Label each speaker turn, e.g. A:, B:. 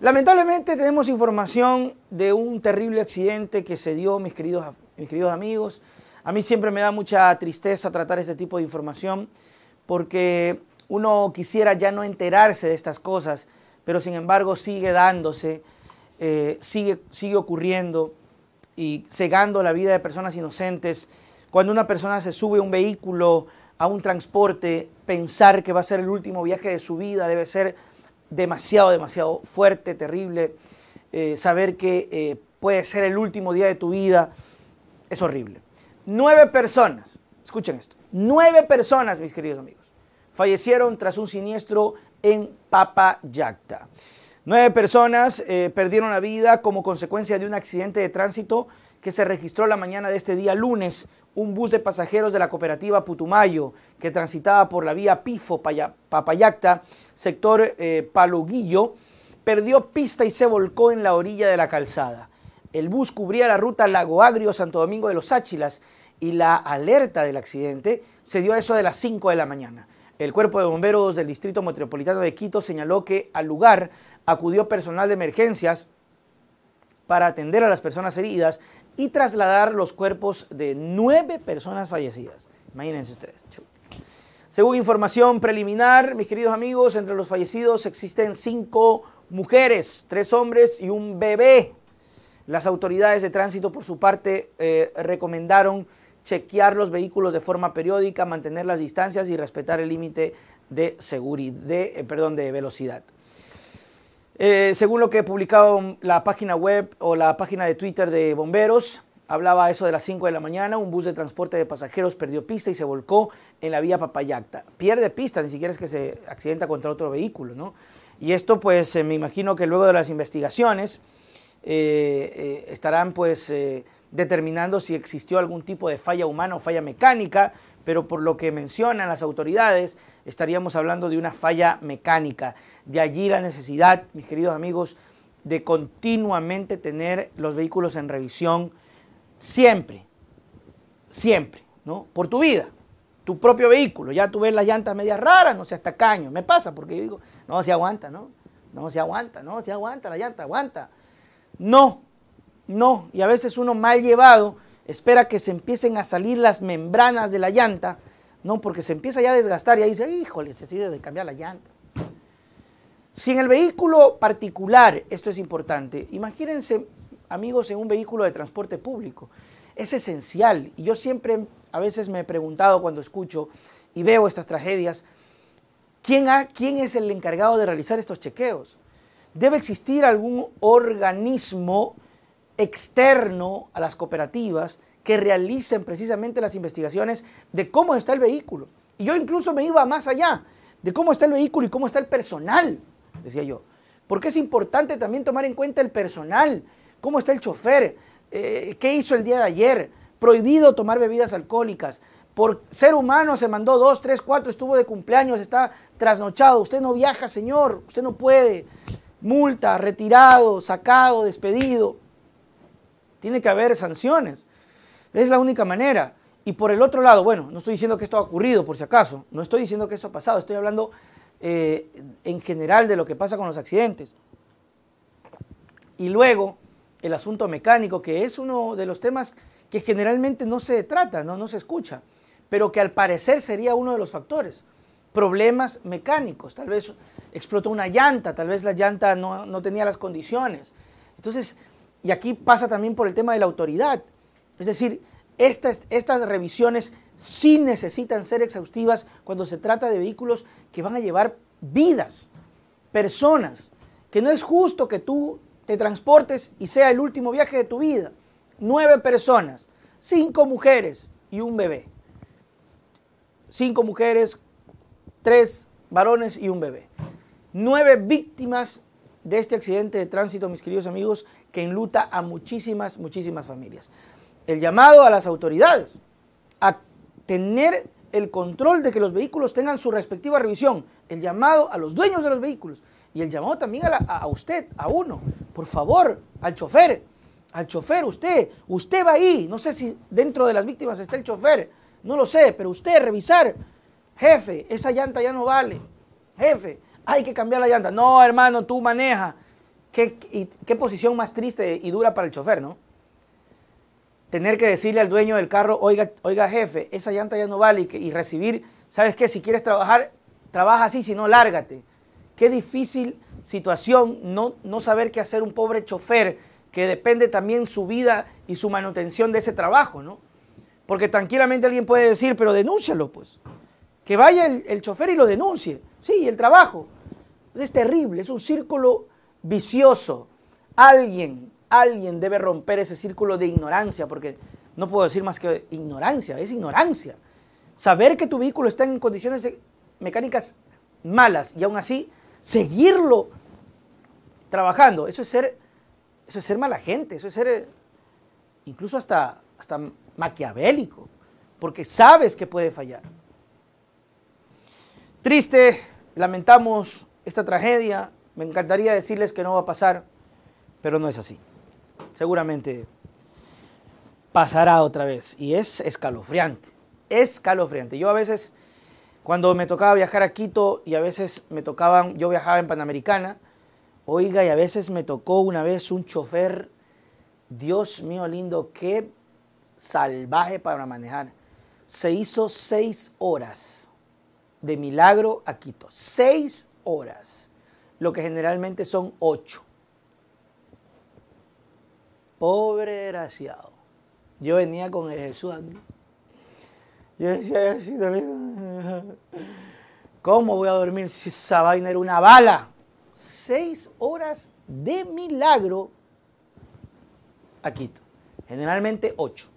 A: Lamentablemente tenemos información de un terrible accidente que se dio, mis queridos, mis queridos amigos. A mí siempre me da mucha tristeza tratar este tipo de información porque uno quisiera ya no enterarse de estas cosas, pero sin embargo sigue dándose, eh, sigue, sigue ocurriendo y cegando la vida de personas inocentes. Cuando una persona se sube a un vehículo, a un transporte, pensar que va a ser el último viaje de su vida debe ser demasiado, demasiado fuerte, terrible. Eh, saber que eh, puede ser el último día de tu vida es horrible. Nueve personas, escuchen esto, nueve personas, mis queridos amigos, fallecieron tras un siniestro en Papa Papayacta. Nueve personas eh, perdieron la vida como consecuencia de un accidente de tránsito que se registró la mañana de este día lunes un bus de pasajeros de la cooperativa Putumayo que transitaba por la vía Pifo Papayacta, sector Paluguillo, eh, Paloguillo, perdió pista y se volcó en la orilla de la calzada. El bus cubría la ruta Lago Agrio Santo Domingo de los Áchilas y la alerta del accidente se dio a eso de las 5 de la mañana. El cuerpo de bomberos del Distrito Metropolitano de Quito señaló que al lugar acudió personal de emergencias para atender a las personas heridas y trasladar los cuerpos de nueve personas fallecidas. Imagínense ustedes. Según información preliminar, mis queridos amigos, entre los fallecidos existen cinco mujeres, tres hombres y un bebé. Las autoridades de tránsito, por su parte, eh, recomendaron chequear los vehículos de forma periódica, mantener las distancias y respetar el límite de, de, eh, de velocidad. Eh, según lo que publicaba la página web o la página de Twitter de bomberos, hablaba eso de las 5 de la mañana, un bus de transporte de pasajeros perdió pista y se volcó en la vía Papayacta. Pierde pista, ni siquiera es que se accidenta contra otro vehículo, ¿no? Y esto pues eh, me imagino que luego de las investigaciones eh, estarán pues determinando si existió algún tipo de falla humana o falla mecánica, pero por lo que mencionan las autoridades, estaríamos hablando de una falla mecánica. De allí la necesidad, mis queridos amigos, de continuamente tener los vehículos en revisión siempre, siempre, ¿no? Por tu vida, tu propio vehículo. Ya tú ves las llantas medias raras, no hasta caño. Me pasa porque yo digo, no, se aguanta, ¿no? No se aguanta, no se aguanta la llanta, aguanta. No, no. Y a veces uno mal llevado espera que se empiecen a salir las membranas de la llanta, no, porque se empieza ya a desgastar y ahí dice, híjole, se decide de cambiar la llanta. Si en el vehículo particular, esto es importante, imagínense, amigos, en un vehículo de transporte público, es esencial. Y yo siempre, a veces me he preguntado cuando escucho y veo estas tragedias, ¿quién, quién es el encargado de realizar estos chequeos? Debe existir algún organismo externo a las cooperativas que realicen precisamente las investigaciones de cómo está el vehículo. Y yo incluso me iba más allá de cómo está el vehículo y cómo está el personal, decía yo. Porque es importante también tomar en cuenta el personal, cómo está el chofer, eh, qué hizo el día de ayer, prohibido tomar bebidas alcohólicas, por ser humano se mandó dos, tres, cuatro, estuvo de cumpleaños, está trasnochado, usted no viaja, señor, usted no puede, multa, retirado, sacado, despedido. Tiene que haber sanciones. Es la única manera. Y por el otro lado, bueno, no estoy diciendo que esto ha ocurrido, por si acaso, no estoy diciendo que eso ha pasado, estoy hablando eh, en general de lo que pasa con los accidentes. Y luego, el asunto mecánico, que es uno de los temas que generalmente no se trata, no, no se escucha, pero que al parecer sería uno de los factores. Problemas mecánicos, tal vez explotó una llanta, tal vez la llanta no, no tenía las condiciones. Entonces, y aquí pasa también por el tema de la autoridad. Es decir, estas, estas revisiones sí necesitan ser exhaustivas cuando se trata de vehículos que van a llevar vidas, personas, que no es justo que tú te transportes y sea el último viaje de tu vida. Nueve personas, cinco mujeres y un bebé. Cinco mujeres, tres varones y un bebé. Nueve víctimas de este accidente de tránsito, mis queridos amigos, que enluta a muchísimas, muchísimas familias. El llamado a las autoridades a tener el control de que los vehículos tengan su respectiva revisión, el llamado a los dueños de los vehículos y el llamado también a, a usted, a uno, por favor, al chofer, al chofer, usted, usted va ahí, no sé si dentro de las víctimas está el chofer, no lo sé, pero usted revisar, jefe, esa llanta ya no vale, jefe, hay que cambiar la llanta. No, hermano, tú maneja. Qué, posición más triste y dura para el chofer, ¿no? Tener que decirle al dueño del carro, oiga, oiga jefe, esa llanta ya no vale y, recibir, ¿sabes qué? Si quieres trabajar, trabaja así, si no, lárgate. Qué difícil situación no, no saber qué hacer un pobre chofer que depende también su vida y su manutención de ese trabajo, ¿no? Porque tranquilamente alguien puede decir, pero denúncialo, pues que vaya el, chofer y lo denuncie. Sí, el trabajo. Es terrible, es un círculo vicioso. Alguien, alguien debe romper ese círculo de ignorancia, porque no puedo decir más que ignorancia, es ignorancia. Saber que tu vehículo está en condiciones mecánicas malas y aún así seguirlo trabajando, eso es ser, eso es ser mala gente, eso es ser eh, incluso hasta, hasta maquiavélico, porque sabes que puede fallar. Triste, lamentamos esta tragedia. Me encantaría decirles que no va a pasar, pero no es así. Seguramente pasará otra vez y es escalofriante, escalofriante. Yo a veces, cuando me tocaba viajar a Quito y a veces me tocaban, yo viajaba en Panamericana, oiga, y a veces me tocó una vez un chofer, Dios mío lindo, qué salvaje para manejar. Se hizo seis horas de Milagro a Quito. Seis horas, lo que generalmente son ocho. Pobre desgraciado. Yo venía con el Jesús Yo decía, ¿cómo voy a dormir si esa vaina era una bala? Seis horas de milagro a Quito. Generalmente ocho.